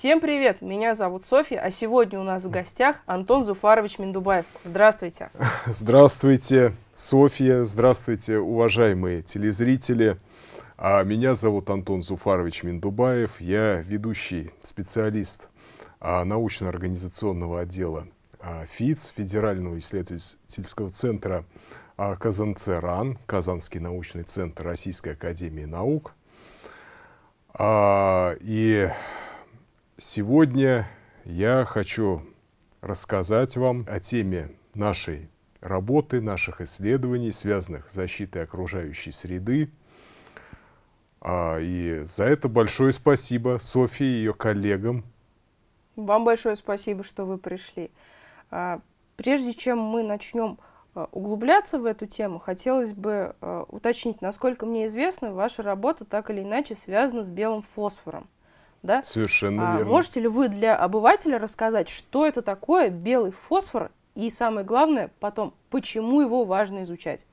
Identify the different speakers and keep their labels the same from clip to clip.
Speaker 1: Всем привет! Меня зовут Софья, а сегодня у нас в гостях Антон Зуфарович Миндубаев. Здравствуйте!
Speaker 2: Здравствуйте, Софья! Здравствуйте, уважаемые телезрители! А меня зовут Антон Зуфарович Миндубаев. Я ведущий специалист а, научно-организационного отдела а, ФИЦ, Федерального исследовательского центра а, Казанцеран, Казанский научный центр Российской Академии Наук. И Сегодня я хочу рассказать вам о теме нашей работы, наших исследований, связанных с защитой окружающей среды. А, и за это большое спасибо Софии и ее коллегам.
Speaker 1: Вам большое спасибо, что вы пришли. А, прежде чем мы начнем а, углубляться в эту тему, хотелось бы э, уточнить, насколько мне известно, ваша работа так или иначе связана с белым фосфором. Да?
Speaker 2: Совершенно а, верно. Можете
Speaker 1: ли вы для обывателя рассказать, что это такое белый фосфор и самое главное потом, почему его важно изучать?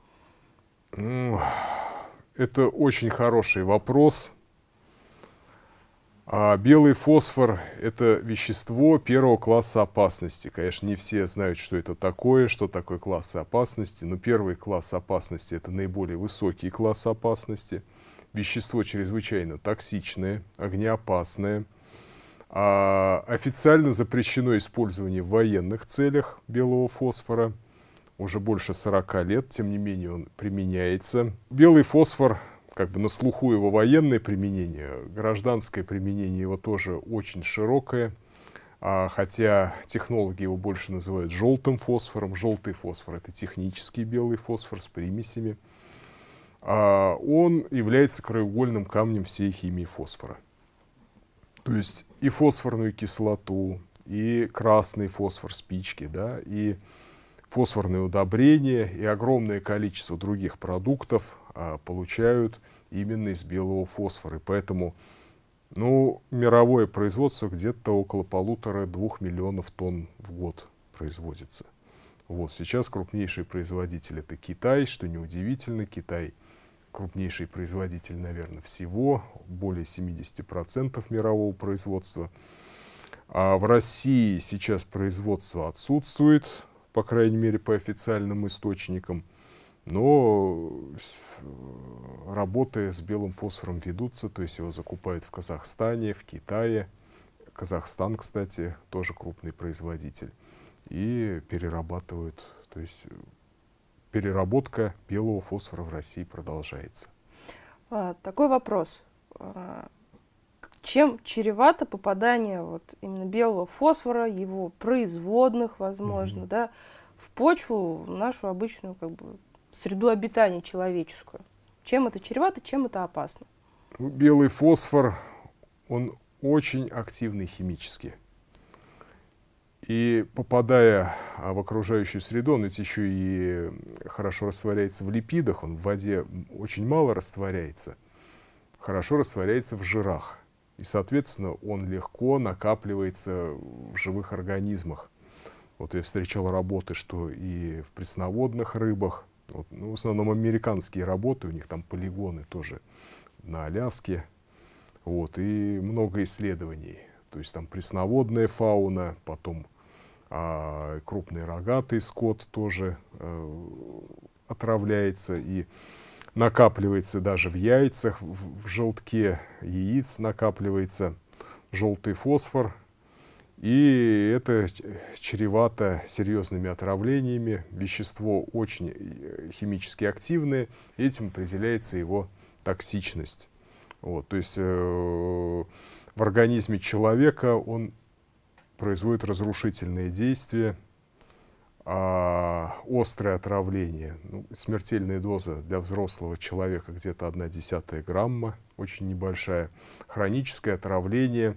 Speaker 2: Это очень хороший вопрос. А белый фосфор – это вещество первого класса опасности. Конечно, не все знают, что это такое, что такое класс опасности, но первый класс опасности – это наиболее высокий класс опасности – вещество чрезвычайно токсичное, огнеопасное, а официально запрещено использование в военных целях белого фосфора. Уже больше 40 лет, тем не менее, он применяется. Белый фосфор, как бы на слуху его военное применение, гражданское применение его тоже очень широкое. А, хотя технологи его больше называют желтым фосфором. Желтый фосфор – это технический белый фосфор с примесями. А, он является краеугольным камнем всей химии фосфора. То есть и фосфорную кислоту, и красный фосфор спички, да, и фосфорные удобрения, и огромное количество других продуктов а, получают именно из белого фосфора. И поэтому ну, мировое производство где-то около полутора-двух миллионов тонн в год производится. Вот сейчас крупнейший производитель это Китай, что неудивительно, Китай – крупнейший производитель, наверное, всего, более 70% мирового производства. А в России сейчас производство отсутствует, по крайней мере, по официальным источникам. Но э, работы с белым фосфором ведутся, то есть его закупают в Казахстане, в Китае. Казахстан, кстати, тоже крупный производитель. И перерабатывают, то есть переработка белого фосфора в России продолжается.
Speaker 1: А, такой вопрос. А, чем чревато попадание вот именно белого фосфора, его производных, возможно, угу. да, в почву, в нашу обычную как бы, среду обитания человеческую? Чем это чревато, чем это опасно?
Speaker 2: Белый фосфор, он очень активный химически. И попадая а, в окружающую среду, он ведь еще и хорошо растворяется в липидах, он в воде очень мало растворяется, хорошо растворяется в жирах. И, соответственно, он легко накапливается в живых организмах. Вот я встречал работы, что и в пресноводных рыбах, вот, ну, в основном американские работы, у них там полигоны тоже на Аляске, вот, и много исследований. То есть там пресноводная фауна, потом а крупный рогатый скот тоже э, отравляется и накапливается даже в яйцах, в, в желтке яиц накапливается желтый фосфор, и это чревато серьезными отравлениями. Вещество очень э, химически активное, этим определяется его токсичность. Вот, то есть э, в организме человека он производит разрушительные действия, а, острое отравление, ну, смертельная доза для взрослого человека где-то 1 десятая грамма, очень небольшая. Хроническое отравление,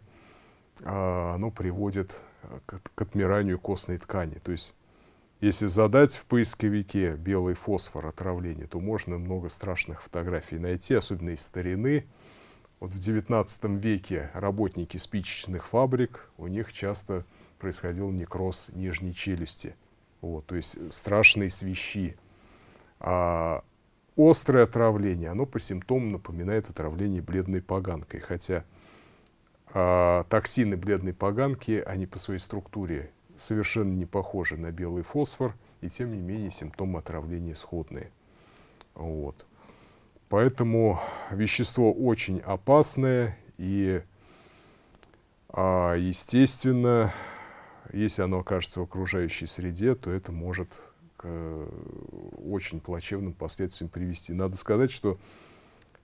Speaker 2: а, оно приводит э, к, к отмиранию костной ткани. То есть, если задать в поисковике белый фосфор отравление, то можно много страшных фотографий найти, особенно из старины, вот в XIX веке работники спичечных фабрик, у них часто происходил некроз нижней челюсти, вот, то есть э, страшные свищи. А острое отравление, оно по симптомам напоминает отравление бледной поганкой, хотя а, токсины бледной поганки, они по своей структуре совершенно не похожи на белый фосфор, и тем не менее симптомы отравления сходные. Вот. Поэтому вещество очень опасное и, а, естественно, если оно окажется в окружающей среде, то это может к э, очень плачевным последствиям привести. Надо сказать, что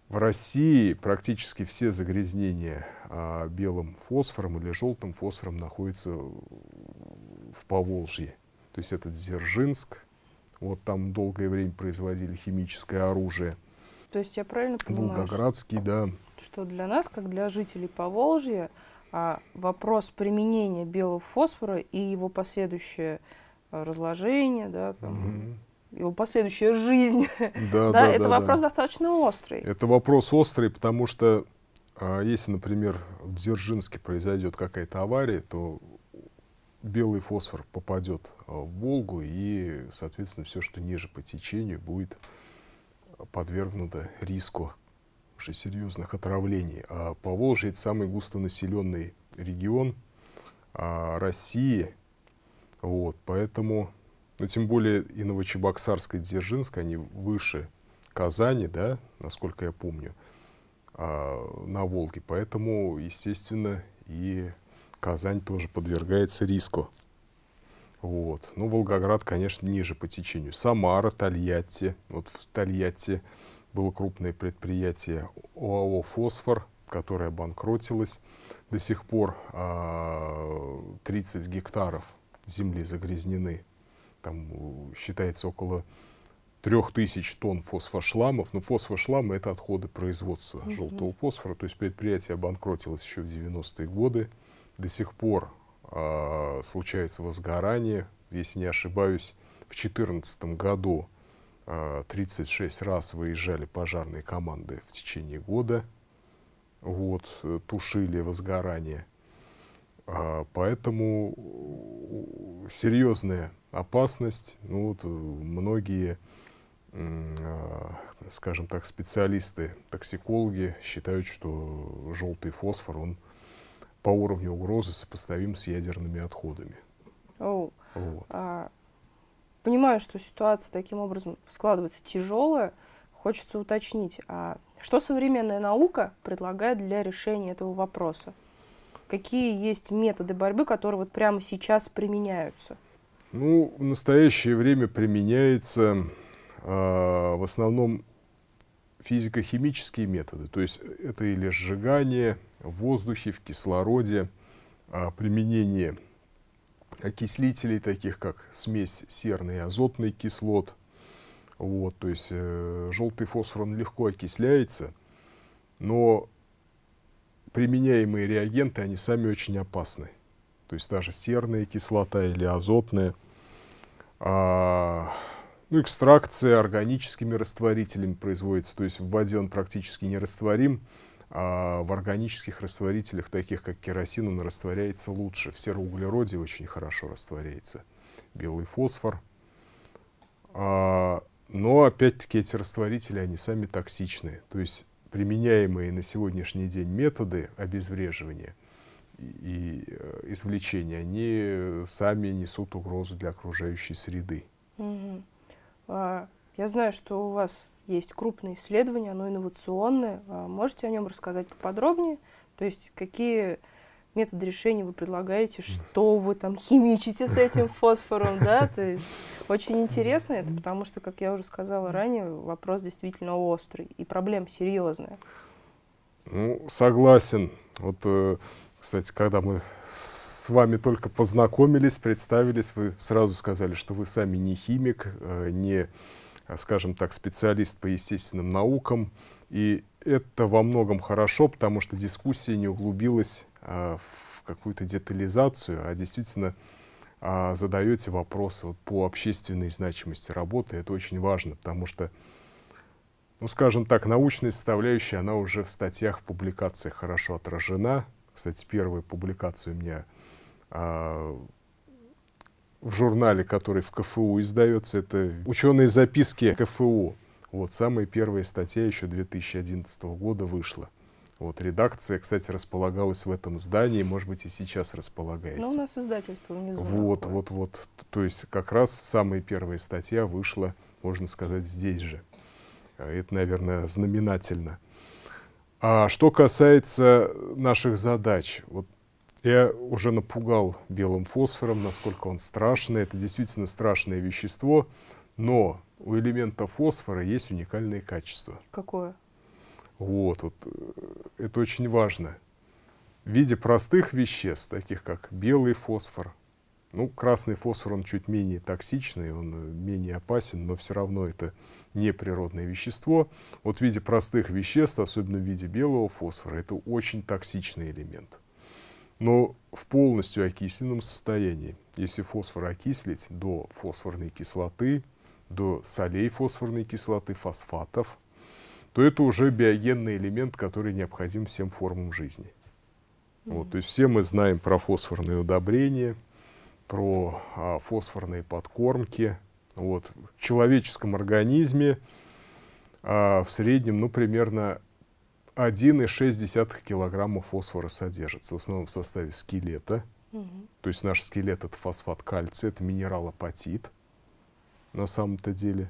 Speaker 2: в России практически все загрязнения а, белым фосфором или желтым фосфором находятся в Поволжье. То есть это Дзержинск, вот там долгое время производили химическое оружие –
Speaker 1: то есть я правильно понимаю? Волгоградский, да. Что для нас, как для жителей Поволжья, а, вопрос применения белого фосфора и его последующее а, разложение, да, там, угу его последующая жизнь. Да, да, да это да, вопрос да. достаточно острый.
Speaker 2: Это вопрос острый, потому что а, если, например, в Дзержинске произойдет какая-то авария, то белый фосфор попадет а, в Волгу, и, соответственно, все, что ниже по течению, будет подвергнуто риску очень серьезных отравлений. А Поволжье – это самый густонаселенный регион а, России. Вот, поэтому, ну, тем более и Новочебоксарск, и Дзержинск, они выше Казани, да, насколько я помню, а, на Волге. Поэтому, естественно, и Казань тоже подвергается риску. Вот. Ну, Волгоград, конечно, ниже по течению. Самара, Тольятти. Вот в Тольятти было крупное предприятие ОАО «Фосфор», которое банкротилось. До сих пор 30 а, гектаров земли загрязнены. Там считается около 3000 тонн фосфошламов. Но ну, фосфошламы – это отходы производства угу. желтого фосфора. То есть предприятие обанкротилось еще в 90-е годы. До сих пор э, случается возгорание, если не ошибаюсь, в 2014 году э, а, 36 раз выезжали пожарные команды в течение года, вот, э, тушили возгорание. А, э, поэтому серьезная опасность, ну, вот, э, многие э, скажем так, специалисты, токсикологи считают, что желтый фосфор, он по уровню угрозы сопоставим с ядерными отходами. Oh. Вот.
Speaker 1: А, понимаю, что ситуация таким образом складывается тяжелая. Хочется уточнить, а что современная наука предлагает для решения этого вопроса? Какие есть методы борьбы, которые вот прямо сейчас применяются?
Speaker 2: Ну, в настоящее время применяется э, в основном физико-химические методы, то есть это или сжигание, в воздухе, в кислороде, а, применение окислителей, таких как смесь серной и азотной кислот. Вот, то есть э, желтый фосфор он легко окисляется, но применяемые реагенты, они сами очень опасны. То есть даже серная кислота или азотная. А, ну, экстракция органическими растворителями производится, то есть в воде он практически нерастворим. растворим а в органических растворителях, таких как керосин, он растворяется лучше. В сероуглероде очень хорошо растворяется белый фосфор. А, но опять-таки эти растворители, они сами токсичны. То есть применяемые на сегодняшний день методы обезвреживания и э, извлечения, они сами несут угрозу для окружающей среды.
Speaker 3: Угу. А,
Speaker 1: я знаю, что у вас есть крупное исследование, оно инновационное. А, можете о нем рассказать поподробнее? То есть какие методы решения вы предлагаете, что вы там химичите с этим фосфором, да, то есть очень интересно это, потому что, как я уже сказала ранее, вопрос действительно острый и проблема серьезная.
Speaker 2: Ну, согласен. Вот, э, кстати, когда мы с вами только познакомились, представились, вы сразу сказали, что вы сами не химик, э, не а, скажем так, специалист по естественным наукам. И это во многом хорошо, потому что дискуссия не углубилась а, в какую-то детализацию, а действительно а, задаете вопросы вот, по общественной значимости работы. Это очень важно, потому что, ну, скажем так, научная составляющая, она уже в статьях, в публикациях хорошо отражена. Кстати, первая публикация у меня а, в журнале, который в КФУ издается, это ученые записки КФУ. Вот самая первая статья еще 2011 года вышла. Вот редакция, кстати, располагалась в этом здании, может быть, и сейчас располагается. Но ну,
Speaker 1: у нас издательство
Speaker 3: внизу. Вот,
Speaker 2: находится. вот, вот. То есть как раз самая первая статья вышла, можно сказать, здесь же. А, это, наверное, знаменательно. А что касается наших задач, вот я уже напугал белым фосфором, насколько он страшный. Это действительно страшное вещество, но у элемента фосфора есть уникальные качества. Какое? Вот, вот э, это очень важно. В виде простых веществ, таких как белый фосфор, ну, красный фосфор, он чуть менее токсичный, он э, менее опасен, но все равно это не природное вещество. Вот в виде простых веществ, особенно в виде белого фосфора, это очень токсичный элемент но в полностью окисленном состоянии. Если фосфор окислить до фосфорной кислоты, до солей фосфорной кислоты, фосфатов, то это уже биогенный элемент, который необходим всем формам жизни. Вот, то есть все мы знаем про фосфорные удобрения, про а, фосфорные подкормки. Вот. В человеческом организме а, в среднем ну, примерно 1,6 килограмма фосфора содержится, в основном в составе скелета. Угу. То есть наш скелет это фосфат кальция, это минерал апатит на самом-то деле.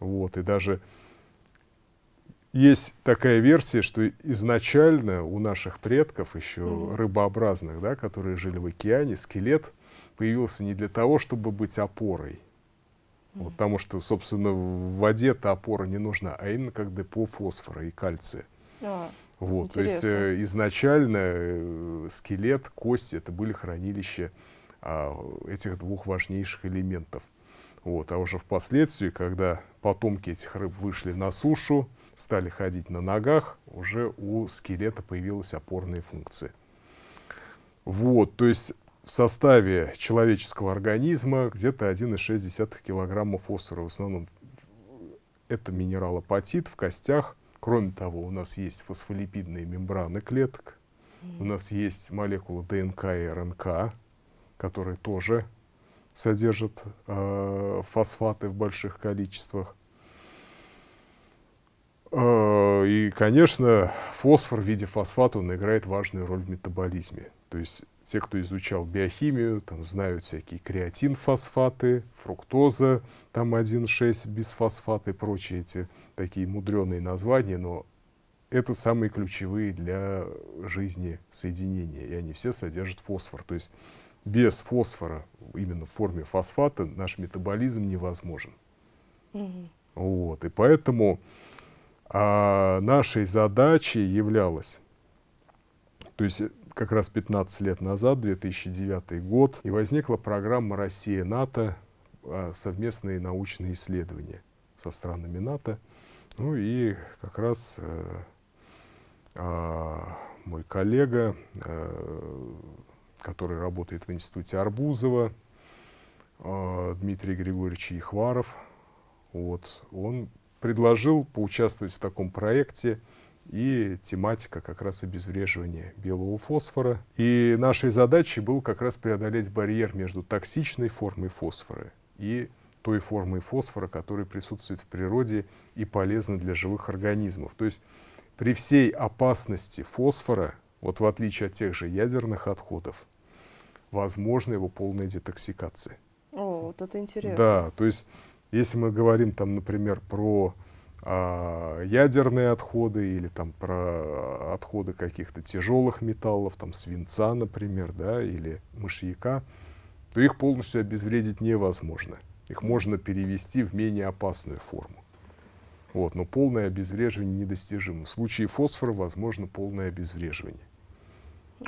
Speaker 2: Вот, и даже есть такая версия, что изначально у наших предков, еще mm рыбообразных, да, которые жили в океане, скелет появился не для того, чтобы быть опорой. Mm Вот, потому что, собственно, в воде эта опора не нужна, а именно как депо фосфора и кальция. А, вот, то есть э, изначально э, скелет, кости, это были хранилища а, этих двух важнейших элементов. Вот, а уже впоследствии, когда потомки этих рыб вышли на сушу, стали ходить на ногах, уже у скелета появилась опорная функция. Вот, то есть в составе человеческого организма где-то 1,6 килограмма фосфора. В основном э, это минерал апатит в костях – Кроме того, у нас есть фосфолипидные мембраны клеток, у нас есть молекулы ДНК и РНК, которые тоже содержат э, фосфаты в больших количествах. Э, и, конечно, фосфор в виде фосфата, он играет важную роль в метаболизме. То есть те, кто изучал биохимию, там знают всякие креатин-фосфаты, фруктоза, там 1,6 бисфосфат и прочие эти такие мудреные названия, но это самые ключевые для жизни соединения, и они все содержат фосфор. То есть без фосфора, именно в форме фосфата, наш метаболизм невозможен. Угу. Вот, и поэтому а нашей задачей являлось, то есть э, как раз 15 лет назад, 2009 год, и возникла программа «Россия-НАТО. А, совместные научные исследования» со странами НАТО. Ну и как раз э, э, мой коллега, э, который работает в институте Арбузова, э, Дмитрий Григорьевич Ехваров, вот, он предложил поучаствовать в таком проекте. И тематика как раз обезвреживания белого фосфора. И нашей задачей был как раз преодолеть барьер между токсичной формой фосфора и той формой фосфора, которая присутствует в природе и полезна для живых организмов. То есть при всей опасности фосфора, вот в отличие от тех же ядерных отходов, возможна его полная детоксикация.
Speaker 1: О, вот это интересно. Да,
Speaker 2: то есть если мы говорим, там, например, про а, ядерные отходы или там про отходы каких-то тяжелых металлов, там свинца, например, да, или мышьяка, то их полностью обезвредить невозможно. Их можно перевести в менее опасную форму. Вот, но полное обезвреживание недостижимо. В случае фосфора возможно полное обезвреживание.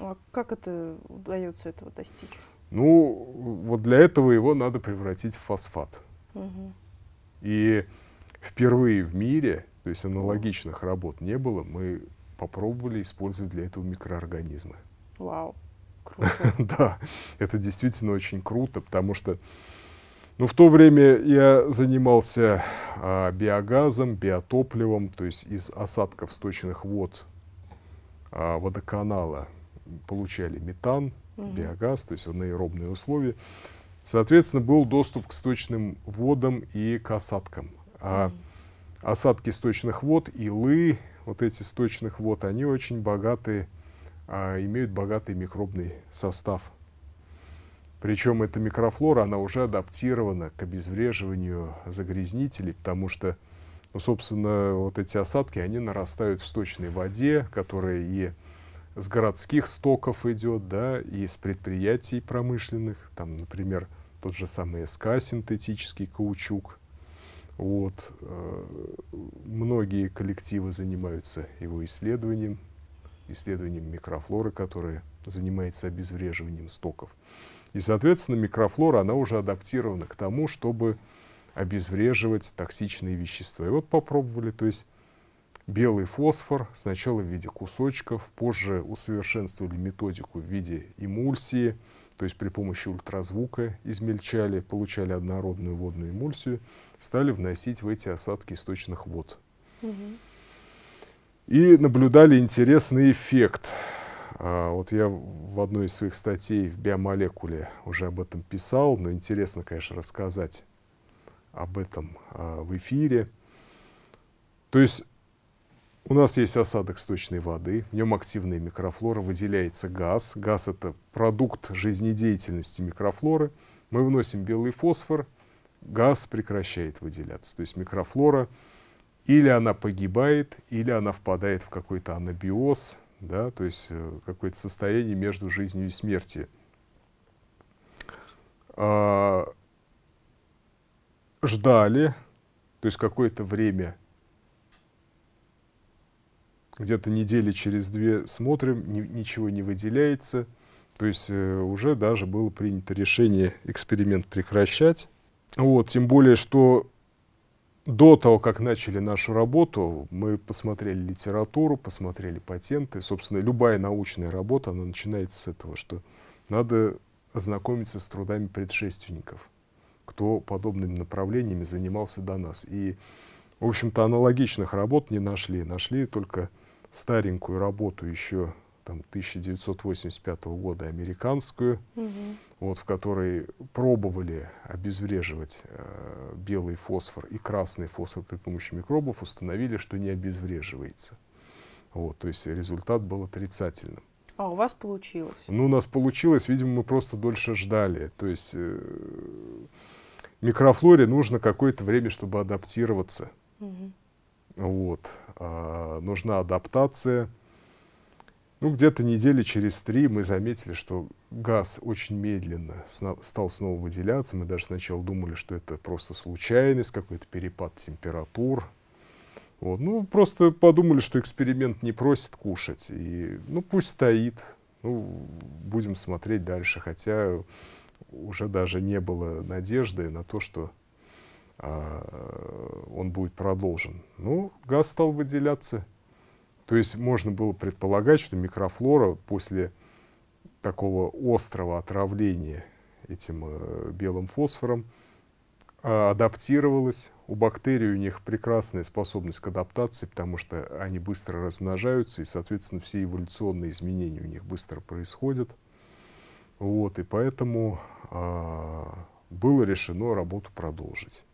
Speaker 1: А как это удается этого достичь?
Speaker 2: Ну, вот для этого его надо превратить в фосфат. Угу. И впервые в мире, то есть аналогичных работ не было, мы попробовали использовать для этого микроорганизмы. Вау, круто. да, это действительно очень круто, потому что ну, в то время я занимался а, биогазом, биотопливом, то есть из осадков сточных вод а, водоканала получали метан, угу. биогаз, то есть в наэробные условия. Соответственно, был доступ к сточным водам и к осадкам. А осадки сточных вод, илы, вот эти сточных вод, они очень богаты, а, имеют богатый микробный состав. Причем эта микрофлора, она уже адаптирована к обезвреживанию загрязнителей, потому что, ну, собственно, вот эти осадки, они нарастают в сточной воде, которая и с городских стоков идет, да, и с предприятий промышленных, там, например, тот же самый СК, синтетический каучук. Вот. Э, многие коллективы занимаются его исследованием, исследованием микрофлоры, которая занимается обезвреживанием стоков. И, соответственно, микрофлора, она уже адаптирована к тому, чтобы обезвреживать токсичные вещества. И вот попробовали, то есть белый фосфор сначала в виде кусочков, позже усовершенствовали методику в виде эмульсии, то есть при помощи ультразвука измельчали, получали однородную водную эмульсию, стали вносить в эти осадки источных вод. И наблюдали интересный эффект. А, вот я в одной из своих статей в биомолекуле уже об этом писал, но интересно, конечно, рассказать об этом а, в эфире. То есть у нас есть осадок сточной воды, в нем активная микрофлора, выделяется газ. Газ — это продукт жизнедеятельности микрофлоры. Мы вносим белый фосфор, газ прекращает выделяться. То есть микрофлора или она погибает, или она впадает в какой-то анабиоз, да, то есть э, какое-то состояние между жизнью и смертью. А, ждали, то есть какое-то время где-то недели через две смотрим, ни, ничего не выделяется. То есть э, уже даже было принято решение эксперимент прекращать. Вот, тем более, что до того, как начали нашу работу, мы посмотрели литературу, посмотрели патенты. Собственно, любая научная работа, она начинается с этого, что надо ознакомиться с трудами предшественников, кто подобными направлениями занимался до нас. И, в общем-то, аналогичных работ не нашли. Нашли только старенькую работу еще там, 1985 года американскую, угу. вот, в которой пробовали обезвреживать э, белый фосфор и красный фосфор при помощи микробов, установили, что не обезвреживается. Вот, то есть результат был отрицательным.
Speaker 1: А у вас получилось?
Speaker 2: Ну, у нас получилось, видимо, мы просто дольше ждали. То есть э, микрофлоре нужно какое-то время, чтобы адаптироваться. Угу. Вот. А, нужна адаптация. Ну, где-то недели через три мы заметили, что газ очень медленно стал снова выделяться. Мы даже сначала думали, что это просто случайность, какой-то перепад температур. Вот. Ну, просто подумали, что эксперимент не просит кушать. И, ну, пусть стоит. Ну, будем смотреть дальше. Хотя уже даже не было надежды на то, что а, он будет продолжен. Ну, газ стал выделяться. То есть можно было предполагать, что микрофлора после такого острого отравления этим э, белым фосфором а, адаптировалась. У бактерий у них прекрасная способность к адаптации, потому что они быстро размножаются, и, соответственно, все эволюционные изменения у них быстро происходят. Вот, и поэтому а, было решено работу продолжить.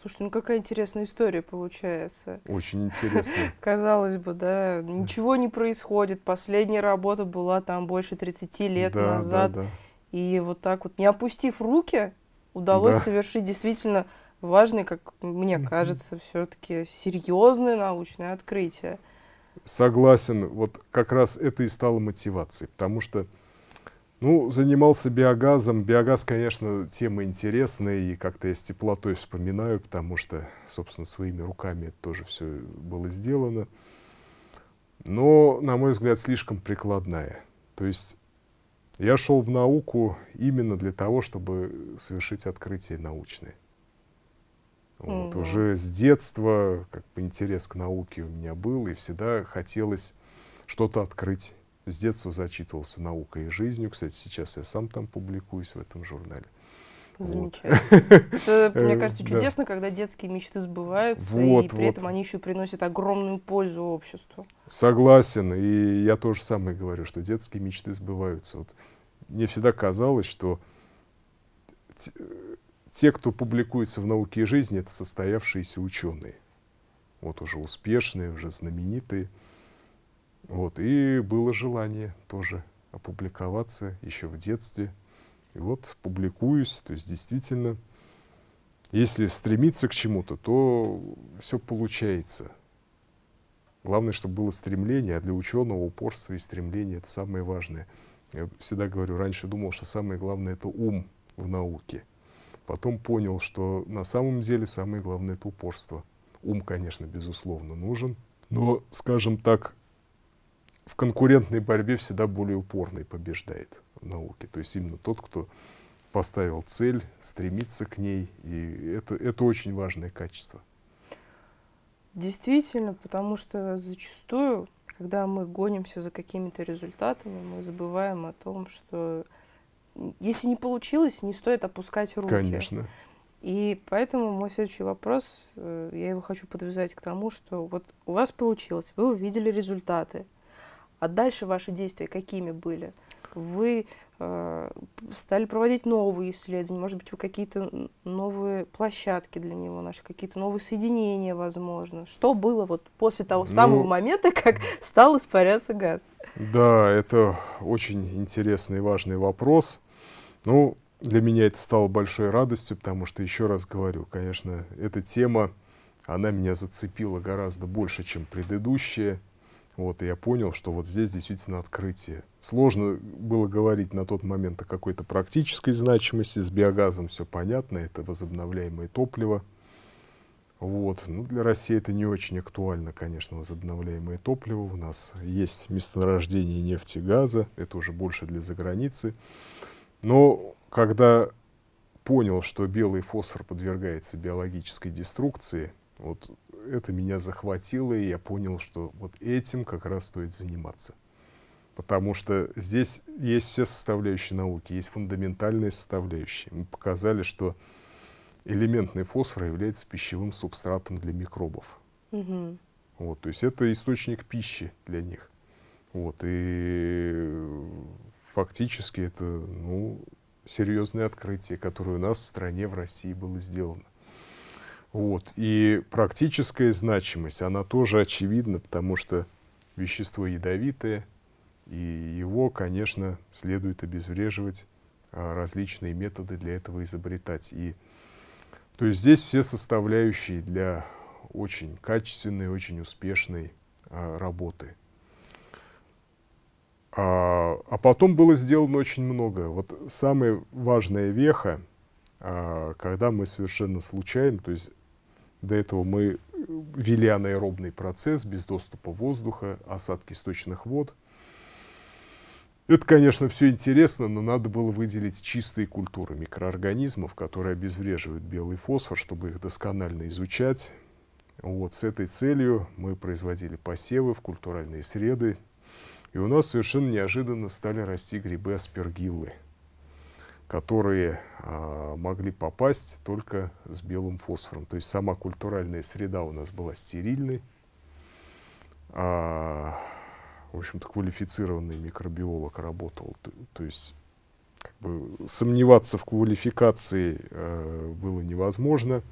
Speaker 1: Слушай, ну какая интересная история получается.
Speaker 2: Очень интересно.
Speaker 1: Казалось бы, да, ничего не происходит. Последняя работа была там больше 30 лет да, назад. Да, да. И вот так вот, не опустив руки, удалось да. совершить действительно важное, как мне кажется, все-таки серьезное научное открытие.
Speaker 2: Согласен. Вот как раз это и стало мотивацией, потому что ну, занимался биогазом. Биогаз, конечно, тема интересная, и как-то я с теплотой вспоминаю, потому что, собственно, своими руками это тоже все было сделано. Но, на мой взгляд, слишком прикладная. То есть я шел в науку именно для того, чтобы совершить открытие научное.
Speaker 3: Вот, mm-hmm. Уже
Speaker 2: с детства как бы интерес к науке у меня был, и всегда хотелось что-то открыть, с детства зачитывался наукой и жизнью. Кстати, сейчас я сам там публикуюсь в этом журнале. Замечательно. Вот. Это, мне э, кажется, чудесно,
Speaker 1: да. когда детские мечты сбываются, вот, и при вот. этом они еще приносят огромную пользу обществу.
Speaker 2: Согласен, и я тоже самое говорю, что детские мечты сбываются. Вот мне всегда казалось, что те, кто публикуется в «Науке и жизни», это состоявшиеся ученые. Вот уже успешные, уже знаменитые. Вот, и было желание тоже опубликоваться еще в детстве. И вот публикуюсь, то есть действительно, если стремиться к чему-то, то все получается. Главное, чтобы было стремление, а для ученого упорство и стремление – это самое важное. Я всегда говорю, раньше думал, что самое главное – это ум в науке. Потом понял, что на самом деле самое главное – это упорство. Ум, конечно, безусловно, нужен, но, скажем так, в конкурентной борьбе всегда более упорный побеждает в науке. То есть именно тот, кто поставил цель, стремится к ней. И это, это очень важное качество.
Speaker 1: Действительно, потому что зачастую, когда мы гонимся за какими-то результатами, мы забываем о том, что если не получилось, не стоит опускать руки. Конечно. И поэтому мой следующий вопрос, э, я его хочу подвязать к тому, что вот у вас получилось, вы увидели результаты, а дальше ваши действия какими были? Вы э, стали проводить новые исследования, может быть, вы какие-то новые площадки для него наши какие-то новые соединения, возможно. Что было вот после того ну, самого момента, как стал испаряться газ?
Speaker 2: Да, это очень интересный и важный вопрос. Ну, для меня это стало большой радостью, потому что, еще раз говорю, конечно, эта тема, она меня зацепила гораздо больше, чем предыдущая. Вот, и я понял, что вот здесь действительно открытие. Сложно было говорить на тот момент о какой-то практической значимости. С биогазом все понятно, это возобновляемое топливо. Вот. Ну, для России это не очень актуально, конечно, возобновляемое топливо. У нас есть месторождение нефти и газа, это уже больше для заграницы. Но когда понял, что белый фосфор подвергается биологической деструкции, вот это меня захватило, и я понял, что вот этим как раз стоит заниматься. Потому что здесь есть все составляющие науки, есть фундаментальные составляющие. Мы показали, что элементный фосфор является пищевым субстратом для микробов. Угу. Вот, то есть это источник пищи для них. Вот, и фактически это ну, серьезное открытие, которое у нас в стране, в России было сделано. Вот. И практическая значимость, она тоже очевидна, потому что вещество ядовитое, и его, конечно, следует обезвреживать, а, различные методы для этого изобретать. И, то есть здесь все составляющие для очень качественной, очень успешной а, работы. А, а потом было сделано очень много. Вот самая важная веха, а, когда мы совершенно случайно, то есть до этого мы э, вели анаэробный процесс без доступа воздуха, осадки сточных вод. Это, конечно, все интересно, но надо было выделить чистые культуры микроорганизмов, которые обезвреживают белый фосфор, чтобы их досконально изучать. Вот, с этой целью мы производили посевы в культуральные среды, и у нас совершенно неожиданно стали расти грибы аспергиллы – которые а, могли попасть только с белым фосфором. То есть сама культуральная среда у нас была стерильной, а, в общем-то квалифицированный микробиолог работал. То, то есть как бы, сомневаться в квалификации а, было невозможно.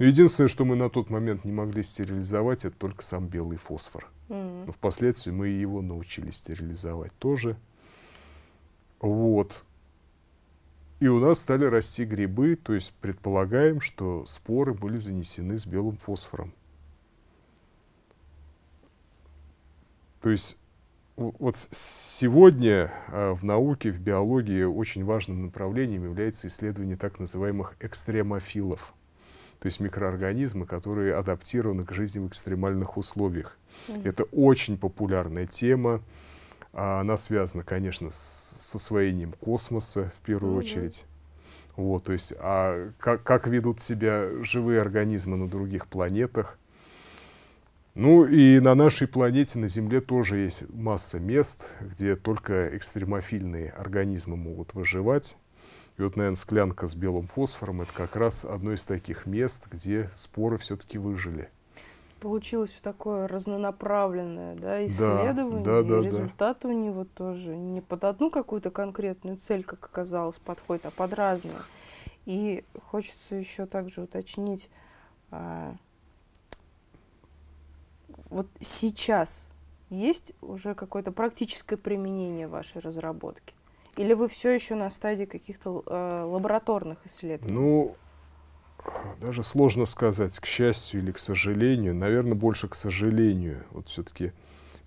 Speaker 2: единственное, что мы на тот момент не могли стерилизовать, это только сам белый фосфор. Но впоследствии мы его научились стерилизовать тоже. Вот. И у нас стали расти грибы, то есть предполагаем, что споры были занесены с белым фосфором. То есть вот сегодня а, в науке, в биологии очень важным направлением является исследование так называемых экстремофилов, то есть микроорганизмы, которые адаптированы к жизни в экстремальных условиях. Mm Это очень популярная тема. А она связана, конечно, с освоением космоса в первую mm-hmm. очередь. Вот, то есть, а как, как ведут себя живые организмы на других планетах. Ну и на нашей планете, на Земле тоже есть масса мест, где только экстремофильные организмы могут выживать. И вот, наверное, склянка с белым фосфором — это как раз одно из таких мест, где споры все-таки выжили
Speaker 1: получилось такое разнонаправленное да, исследование, да, да, да, результаты да. у него тоже не под одну какую-то конкретную цель, как оказалось, подходит, а под разные. И хочется еще также уточнить, а, вот сейчас есть уже какое-то практическое применение вашей разработки? Или вы все еще на стадии каких-то э, лабораторных исследований?
Speaker 2: Ну, даже сложно сказать, к счастью или к сожалению, наверное, больше к сожалению. Вот все-таки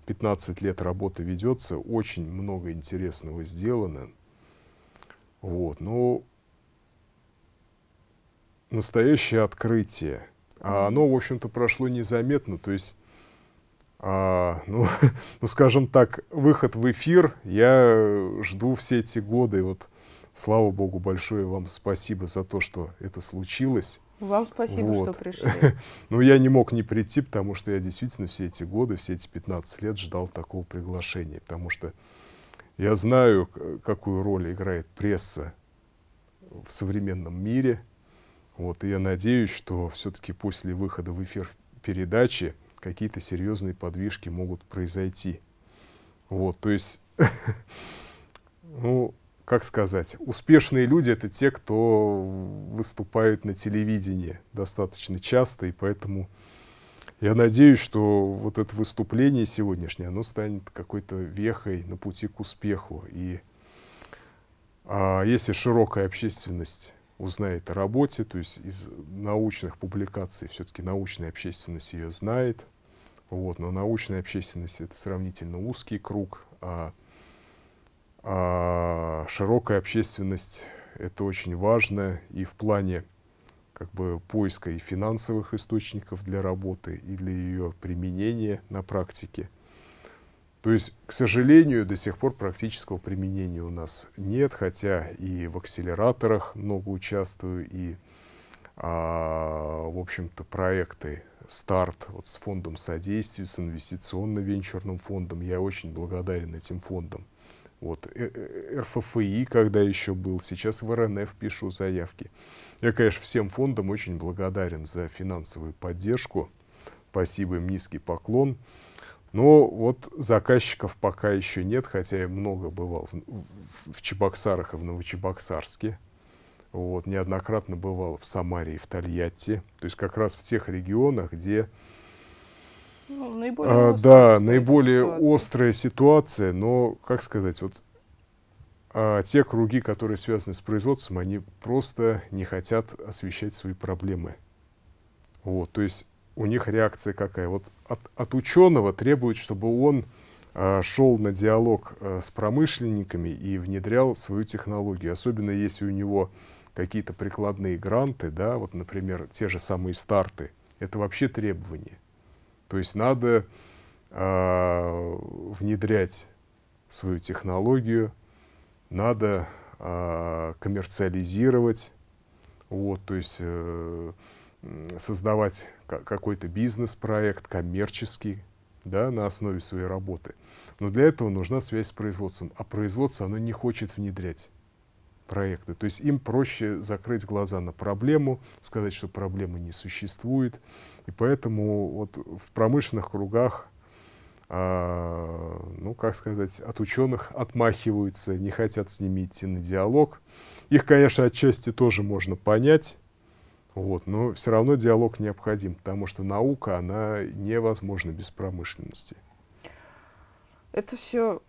Speaker 2: 15 лет работы ведется, очень много интересного сделано. Вот, но настоящее открытие, а оно, в общем-то, прошло незаметно, то есть а, ну, ну, скажем так, выход в эфир я жду все эти годы. Вот Слава Богу, большое вам спасибо за то, что это случилось. Вам спасибо, вот. что пришли. ну, я не мог не прийти, потому что я действительно все эти годы, все эти 15 лет ждал такого приглашения, потому что я знаю, какую роль играет пресса в современном мире. Вот, и я надеюсь, что все-таки после выхода в эфир передачи какие-то серьезные подвижки могут произойти. Вот, то есть, ну, как сказать, успешные люди — это те, кто выступают на телевидении достаточно часто, и поэтому я надеюсь, что вот это выступление сегодняшнее, оно станет какой-то вехой на пути к успеху. И а, если широкая общественность узнает о работе, то есть из научных публикаций все-таки научная общественность ее знает, вот, но научная общественность — это сравнительно узкий круг, а а широкая общественность — это очень важно и в плане как бы, поиска и финансовых источников для работы, и для ее применения на практике. То есть, к сожалению, до сих пор практического применения у нас нет, хотя и в акселераторах много участвую, и, а, в общем-то, проекты «Старт» вот с фондом содействия, с инвестиционно-венчурным фондом. Я очень благодарен этим фондам. Вот, э, э, РФФИ, когда еще был, сейчас в РНФ пишу заявки. Я, конечно, всем фондам очень благодарен за финансовую поддержку. Спасибо им, низкий поклон. Но вот заказчиков пока еще нет, хотя я много бывал в, в Чебоксарах и в Новочебоксарске. Вот, неоднократно бывал в Самаре и в Тольятти. То есть как раз в тех регионах, где
Speaker 1: ну, наиболее а, да,
Speaker 2: наиболее ситуация. острая ситуация, но, как сказать, вот а те круги, которые связаны с производством, они просто не хотят освещать свои проблемы. Вот, то есть у них реакция какая? Вот от, от ученого требуют, чтобы он а, шел на диалог а, с промышленниками и внедрял свою технологию, особенно если у него какие-то прикладные гранты, да, вот, например, те же самые старты, это вообще требование. То есть надо э, внедрять свою технологию, надо э, коммерциализировать, вот, то есть э, создавать какой-то бизнес-проект, коммерческий, да, на основе своей работы. Но для этого нужна связь с производством, а производство оно не хочет внедрять проекты. То есть им проще закрыть глаза на проблему, сказать, что проблемы не существует. И поэтому вот в промышленных кругах, а, ну, как сказать, от ученых отмахиваются, не хотят с ними идти на диалог. Их, конечно, отчасти тоже можно понять, вот, но все равно диалог необходим, потому что наука, она невозможна без промышленности.
Speaker 1: Это все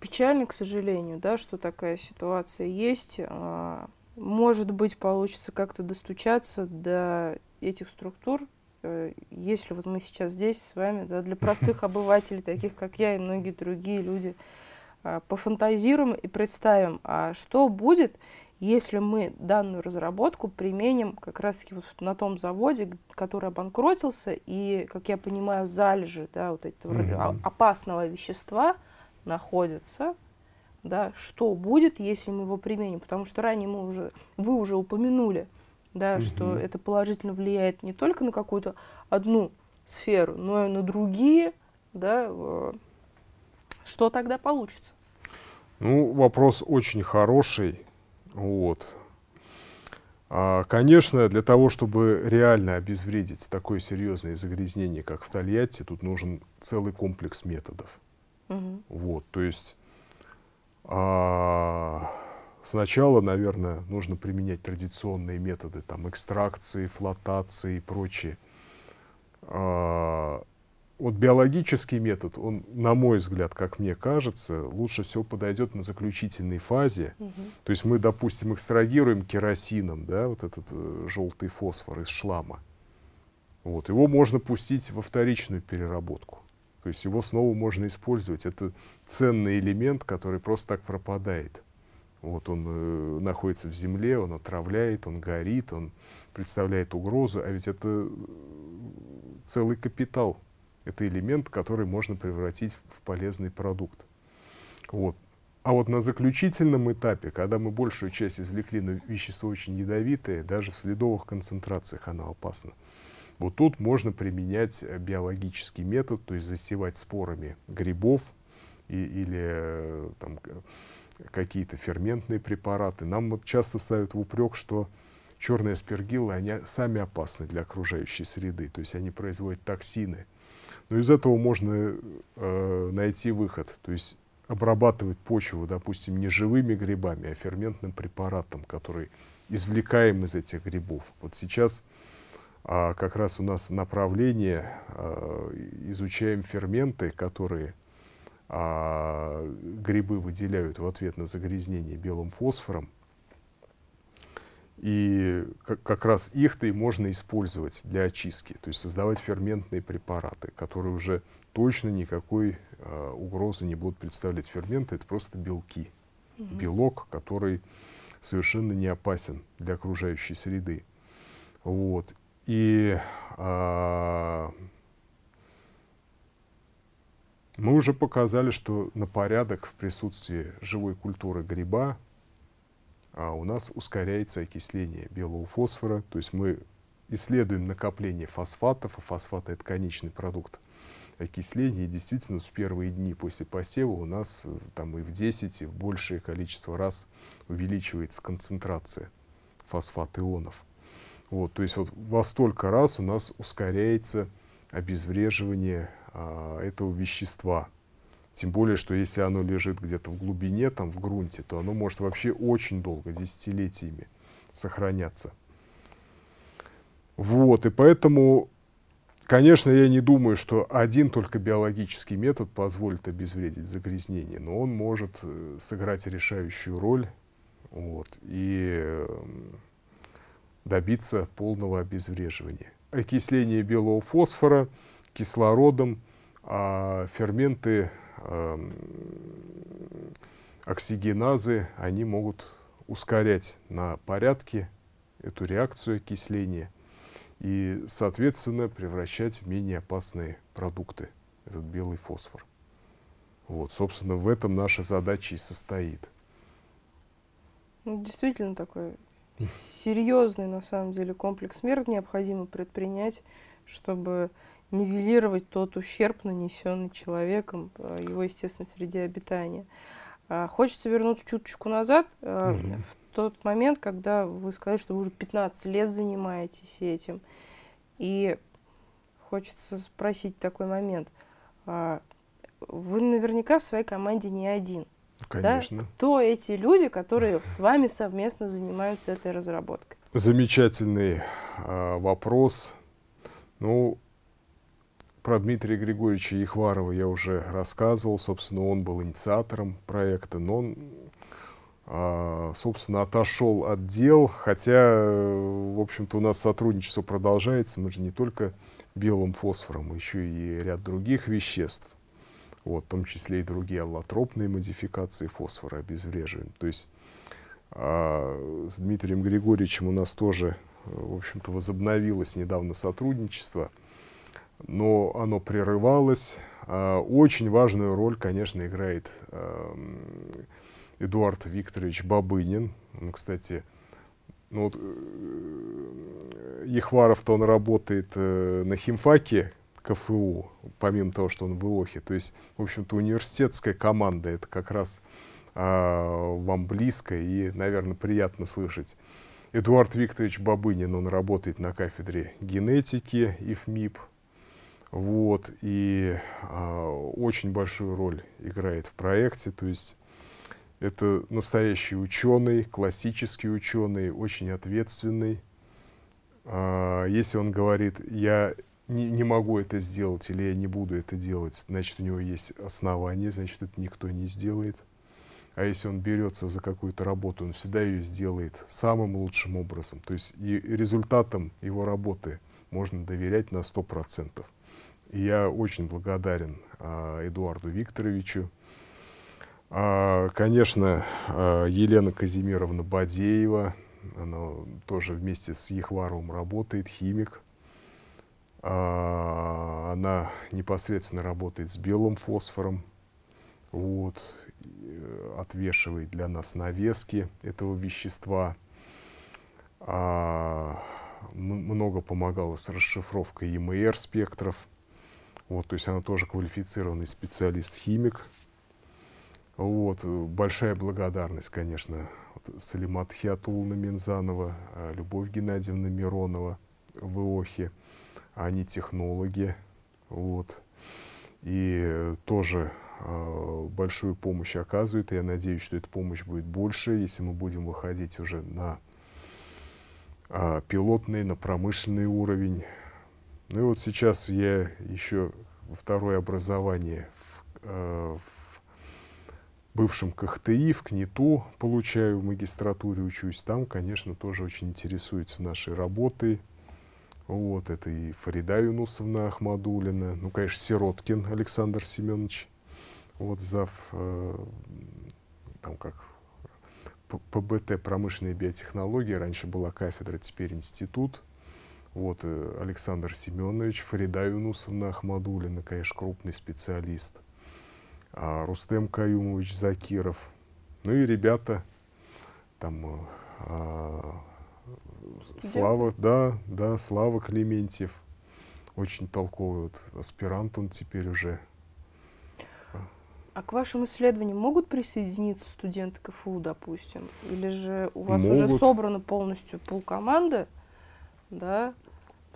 Speaker 1: печально, к сожалению, да, что такая ситуация есть. А, может быть, получится как-то достучаться до этих структур, э, если вот мы сейчас здесь с вами, да, для простых обывателей, таких как я и многие другие люди, а, пофантазируем и представим, а что будет, если мы данную разработку применим как раз-таки вот на том заводе, который обанкротился, и, как я понимаю, залежи да, вот этого mm-hmm. опасного вещества – находится, да, что будет, если мы его применим, потому что ранее мы уже, вы уже упомянули, да, угу. что это положительно влияет не только на какую-то одну сферу, но и на другие, да, что тогда получится?
Speaker 2: Ну, вопрос очень хороший, вот. А, конечно, для того, чтобы реально обезвредить такое серьезное загрязнение, как в Тольятти, тут нужен целый комплекс методов. Угу. Вот, то есть а, сначала, наверное, нужно применять традиционные методы там, экстракции, флотации и прочее. А, вот биологический метод, он, на мой взгляд, как мне кажется, лучше всего подойдет на заключительной фазе. Угу. То есть мы, допустим, экстрагируем керосином, да, вот этот э, желтый фосфор из шлама. Вот, его можно пустить во вторичную переработку. То есть его снова можно использовать. Это ценный элемент, который просто так пропадает. Вот он э, находится в земле, он отравляет, он горит, он представляет угрозу, а ведь это э, целый капитал. Это элемент, который можно превратить в полезный продукт. Вот. А вот на заключительном этапе, когда мы большую часть извлекли, но вещество очень ядовитое, даже в следовых концентрациях оно опасно. Вот тут можно применять э, биологический метод, то есть засевать спорами грибов и, или э, там, какие-то ферментные препараты. Нам вот часто ставят в упрек, что черные аспергиллы, они сами опасны для окружающей среды, то есть они производят токсины. Но из этого можно э, найти выход, то есть обрабатывать почву, допустим, не живыми грибами, а ферментным препаратом, который извлекаем из этих грибов. Вот сейчас а как раз у нас направление, а, изучаем ферменты, которые а, грибы выделяют в ответ на загрязнение белым фосфором. И как, как раз их-то и можно использовать для очистки, то есть создавать ферментные препараты, которые уже точно никакой а, угрозы не будут представлять. Ферменты — это просто белки, угу. белок, который совершенно не опасен для окружающей среды. Вот. И а, мы уже показали, что на порядок в присутствии живой культуры гриба а, у нас ускоряется окисление белого фосфора. То есть мы исследуем накопление фосфатов, а фосфаты — это конечный продукт окисления. И действительно, с первые дни после посева у нас э, там и в 10, и в большее количество раз увеличивается концентрация фосфат ионов. Вот, то есть вот во столько раз у нас ускоряется обезвреживание а, этого вещества. Тем более, что если оно лежит где-то в глубине, там в грунте, то оно может вообще очень долго, десятилетиями сохраняться. Вот, и поэтому, конечно, я не думаю, что один только биологический метод позволит обезвредить загрязнение, но он может э, сыграть решающую роль. Вот, и эм, добиться полного обезвреживания. Окисление белого фосфора кислородом, а ферменты эм, оксигеназы, они могут ускорять на порядке эту реакцию окисления и, соответственно, превращать в менее опасные продукты этот белый фосфор. Вот, собственно, в этом наша задача и состоит.
Speaker 1: Ну, действительно такой серьезный, на самом деле, комплекс мер необходимо предпринять, чтобы нивелировать тот ущерб, нанесенный человеком, э, его, естественно, среде обитания. А, хочется вернуться чуточку назад, mm-hmm. в тот момент, когда вы сказали, что вы уже 15 лет занимаетесь этим. И хочется спросить такой момент. А, вы наверняка в своей команде не один. Конечно. Да? Кто эти люди, которые с вами совместно занимаются этой разработкой?
Speaker 2: Замечательный э, вопрос. Ну, про Дмитрия Григорьевича Ехварова я уже рассказывал. Собственно, он был инициатором проекта, но он, э, собственно, отошел от дел. Хотя, в общем-то, у нас сотрудничество продолжается. Мы же не только белым фосфором, а еще и ряд других веществ вот, в том числе и другие аллотропные модификации фосфора обезвреживаем. То есть а, с Дмитрием Григорьевичем у нас тоже, э, в общем-то, возобновилось недавно сотрудничество, но оно прерывалось. А, очень важную роль, конечно, играет а, Эдуард Викторович Бабынин. Он, кстати, ну вот, э, Ехваров-то он работает э, на химфаке, КФУ, помимо того, что он в ИОХе. То есть, в общем-то, университетская команда, это как раз а, вам близко и, наверное, приятно слышать. Эдуард Викторович Бабынин, он работает на кафедре генетики и ФМИП. Эм вот, и а, очень большую роль играет в проекте, то есть это настоящий ученый, классический ученый, очень ответственный. А, если он говорит, я не, не могу это сделать или я не буду это делать, значит, у него есть основания, значит, это никто не сделает. А если он берется за какую-то работу, он всегда ее сделает самым лучшим образом. То есть и результатам его работы можно доверять на 100%. И я очень благодарен а, Эдуарду Викторовичу. А, конечно, а, Елена Казимировна Бадеева, она тоже вместе с Ехваровым работает, химик. А, она непосредственно работает с белым фосфором, вот, э, отвешивает для нас навески этого вещества. А, много помогала с расшифровкой ЕМР спектров. Вот, то есть она тоже квалифицированный специалист-химик. Вот, э, большая благодарность, конечно, вот, Салимат Хиатулна Минзанова, э, Любовь Геннадьевна Миронова в Иохе они технологи, вот, и э, тоже э, большую помощь оказывают, я надеюсь, что эта помощь будет больше, если мы будем выходить уже на э, пилотный, на промышленный уровень. Ну и вот сейчас я еще второе образование в, э, в бывшем КХТИ, в КНИТУ получаю, в магистратуре учусь. Там, конечно, тоже очень интересуются нашей работой, вот, это и Фарида Юнусовна Ахмадулина, ну, конечно, Сироткин Александр Семенович, вот зав, э, там как, ПБТ промышленные биотехнологии, раньше была кафедра, теперь институт, вот э, Александр Семенович, Фарида Юнусовна Ахмадулина, конечно, крупный специалист, а Рустем Каюмович Закиров, ну и ребята, там, э, а, Слава, да, да, Слава Клементьев. Очень толковый вот аспирант он теперь уже.
Speaker 1: А к вашим исследованиям могут присоединиться студенты КФУ, допустим? Или же у вас могут. уже собрана полностью пол команды? Да?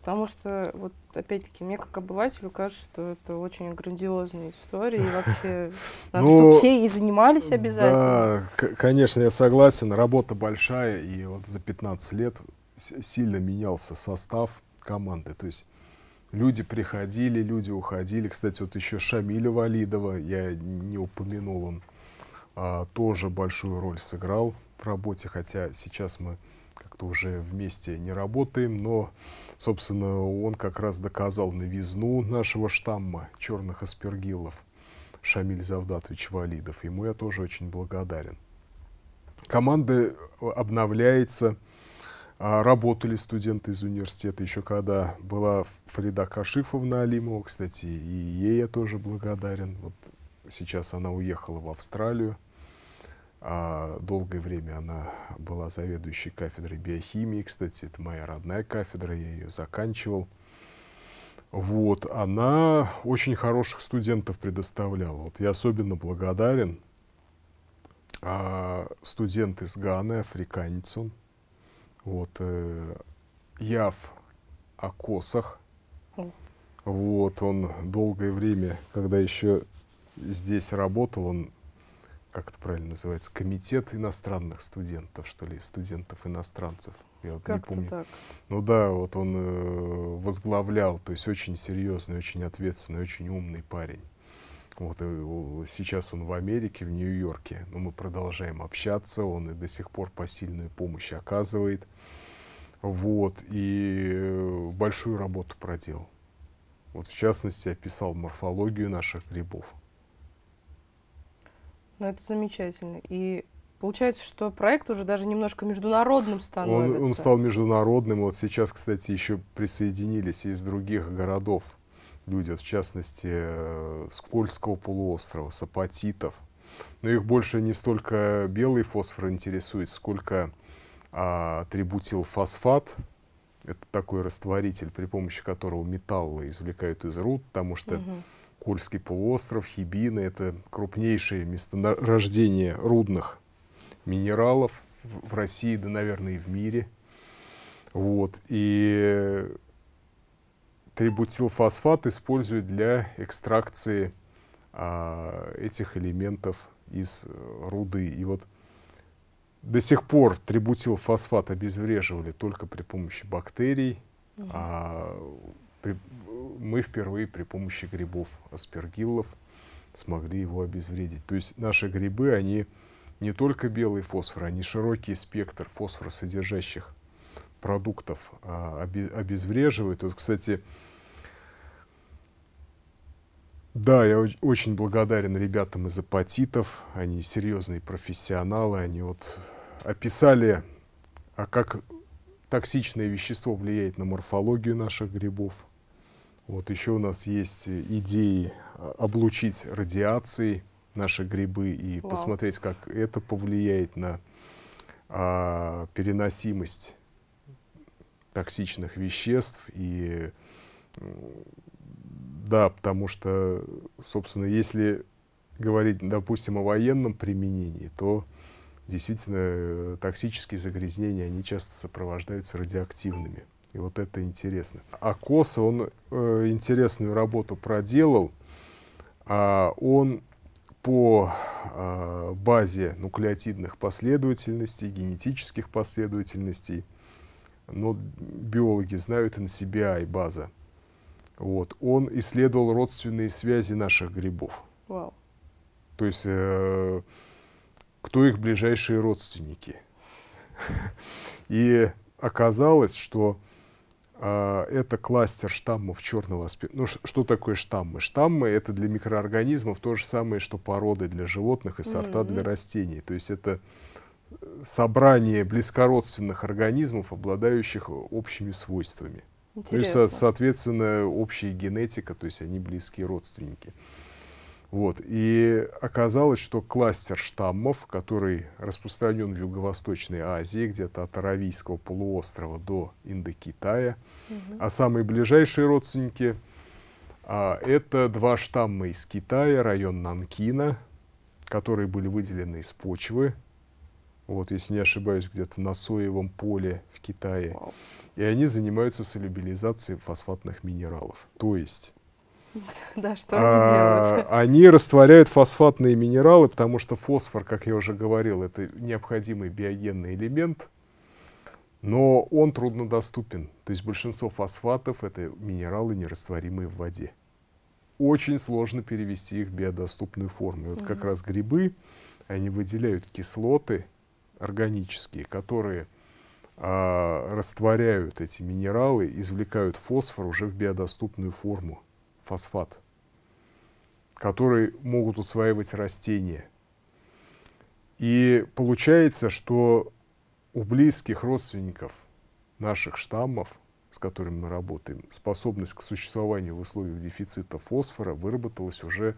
Speaker 1: Потому что, вот опять-таки, мне как обывателю кажется, что это очень грандиозная история, и вообще надо, ну, чтобы все и занимались обязательно.
Speaker 2: Да, конечно, я согласен, работа большая, и вот за 15 лет сильно менялся состав команды. То есть люди приходили, люди уходили. Кстати, вот еще Шамиля Валидова, я не упомянул, он а, тоже большую роль сыграл в работе, хотя сейчас мы как-то уже вместе не работаем, но, собственно, он как раз доказал новизну нашего штамма черных аспергиллов, Шамиль Завдатович Валидов. Ему я тоже очень благодарен. Команда обновляется, а работали студенты из университета еще когда была Фарида Кашифовна Алимова, кстати, и ей я тоже благодарен. Вот сейчас она уехала в Австралию. А долгое время она была заведующей кафедрой биохимии, кстати, это моя родная кафедра, я ее заканчивал. Вот, она очень хороших студентов предоставляла. Вот я особенно благодарен. А, студент из Ганы, африканец он. Вот, э, Яв Акосах. Mm. Вот, он долгое время, когда еще здесь работал, он как это правильно называется, комитет иностранных студентов, что ли, студентов-иностранцев. Я вот не помню. Так. Ну да, вот он э, возглавлял, то есть очень серьезный, очень ответственный, очень умный парень. Вот и, э, сейчас он в Америке, в Нью-Йорке, но ну, мы продолжаем общаться, он и до сих пор посильную помощь оказывает. Вот, и э, большую работу проделал. Вот в частности, описал морфологию наших грибов
Speaker 1: ну, это замечательно. И Получается, что проект уже даже немножко международным становится. Он, он стал
Speaker 2: международным. Вот сейчас, кстати, еще присоединились из других городов люди, в частности, э, с Кольского полуострова, с апатитов. Но их больше не столько белый фосфор интересует, сколько а, трибутилфосфат. Это такой растворитель, при помощи которого металлы извлекают из руд, потому что угу Кольский полуостров, Хибины. Это крупнейшее месторождение рудных минералов в России, да, наверное, и в мире. Вот. И трибутилфосфат используют для экстракции а, этих элементов из руды. И вот до сих пор трибутилфосфат обезвреживали только при помощи бактерий, mm -hmm. а при, мы впервые при помощи грибов аспергиллов смогли его обезвредить. То есть наши грибы, они не только белый фосфор, они широкий спектр фосфорсодержащих продуктов а, обезвреживают. Вот, кстати, да, я очень благодарен ребятам из апатитов. Они серьезные профессионалы. Они вот описали, а как токсичное вещество влияет на морфологию наших грибов, вот еще у нас есть э, идеи а, облучить радиацией наши грибы и Вау. посмотреть, как это повлияет на а, переносимость токсичных веществ и да, потому что, собственно, если говорить, допустим, о военном применении, то действительно э, токсические загрязнения, они часто сопровождаются радиоактивными. И вот это интересно. А Коса, он э, интересную работу проделал. А он по э, базе нуклеотидных последовательностей, генетических последовательностей, но биологи знают NCBI а база. Вот. Он исследовал родственные связи наших грибов. Wow. То есть, э, кто их ближайшие родственники. И оказалось, что а, это кластер штаммов черного аспида. Ну, что такое штаммы? Штаммы — это для микроорганизмов то же самое, что породы для животных и сорта mm-hmm. для растений. То есть это э, собрание близкородственных организмов, обладающих общими свойствами. Интересно. То есть, соответственно, общая генетика, то есть они близкие родственники. Вот. И оказалось, что кластер штаммов, который распространен в Юго-Восточной Азии, где-то от Аравийского полуострова до Индокитая, угу. а самые ближайшие родственники а, это два штамма из Китая, район Нанкина, которые были выделены из почвы, вот, если не ошибаюсь, где-то на соевом поле в Китае. И они занимаются солюбилизацией фосфатных минералов. То есть
Speaker 1: Да, что они а,
Speaker 2: делают? Они растворяют фосфатные минералы, потому что фосфор, как я уже говорил, это необходимый биогенный элемент, но он труднодоступен. То есть большинство фосфатов — это минералы, нерастворимые в воде. Очень сложно перевести их в биодоступную форму. И вот угу. как раз грибы, они выделяют кислоты органические, которые а, растворяют эти минералы, извлекают фосфор уже в биодоступную форму фосфат, который могут усваивать растения. И получается, что у близких родственников наших штаммов, с которыми мы работаем, способность к существованию в условиях дефицита фосфора выработалась уже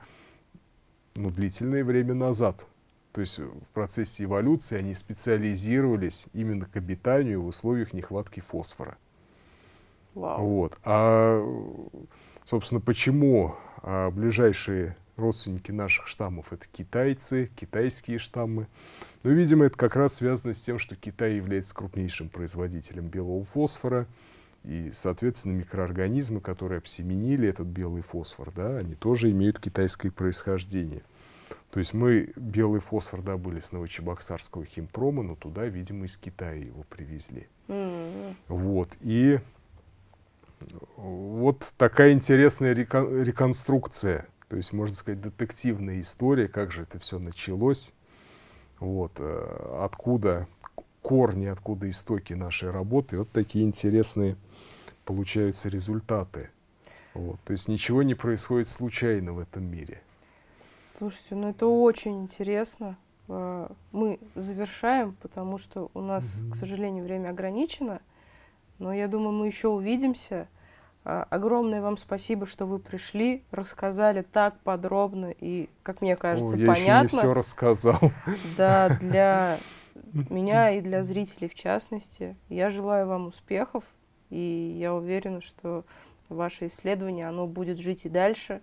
Speaker 2: ну, длительное время назад. То есть в процессе эволюции они специализировались именно к обитанию в условиях нехватки фосфора. Вау. Вот. А Собственно, почему а, ближайшие родственники наших штаммов это китайцы, китайские штаммы. Но, ну, видимо, это как раз связано с тем, что Китай является крупнейшим производителем белого фосфора. И, соответственно, микроорганизмы, которые обсеменили этот белый фосфор, да, они тоже имеют китайское происхождение. То есть мы белый фосфор добыли с Новочебоксарского химпрома, но туда, видимо, из Китая его привезли.
Speaker 3: Mm -hmm.
Speaker 2: Вот. И вот такая интересная рекон реконструкция, то есть, можно сказать, детективная история, как же это все началось, вот, э, откуда корни, откуда истоки нашей работы. Вот такие интересные получаются результаты. Вот, то есть ничего не происходит случайно в этом мире.
Speaker 1: Слушайте, ну это очень интересно. Э, мы завершаем, потому что у нас, угу. к сожалению, время ограничено. Но я думаю, мы еще увидимся. А, огромное вам спасибо, что вы пришли, рассказали так подробно и, как мне кажется, О, я понятно. Я не все
Speaker 2: рассказал.
Speaker 3: Да,
Speaker 1: для меня и для зрителей в частности. Я желаю вам успехов, и я уверена, что ваше исследование, оно будет жить и дальше.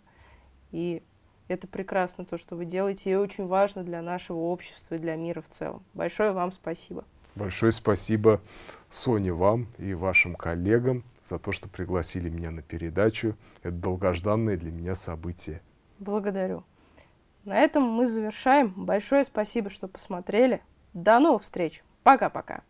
Speaker 1: И это прекрасно, то, что вы делаете, и очень важно для нашего общества и для мира в целом. Большое вам спасибо.
Speaker 2: Большое спасибо, Соне, вам и вашим коллегам за то, что пригласили меня на передачу. Это долгожданное для меня событие.
Speaker 1: Благодарю. На этом мы завершаем. Большое спасибо, что посмотрели. До новых встреч. Пока-пока.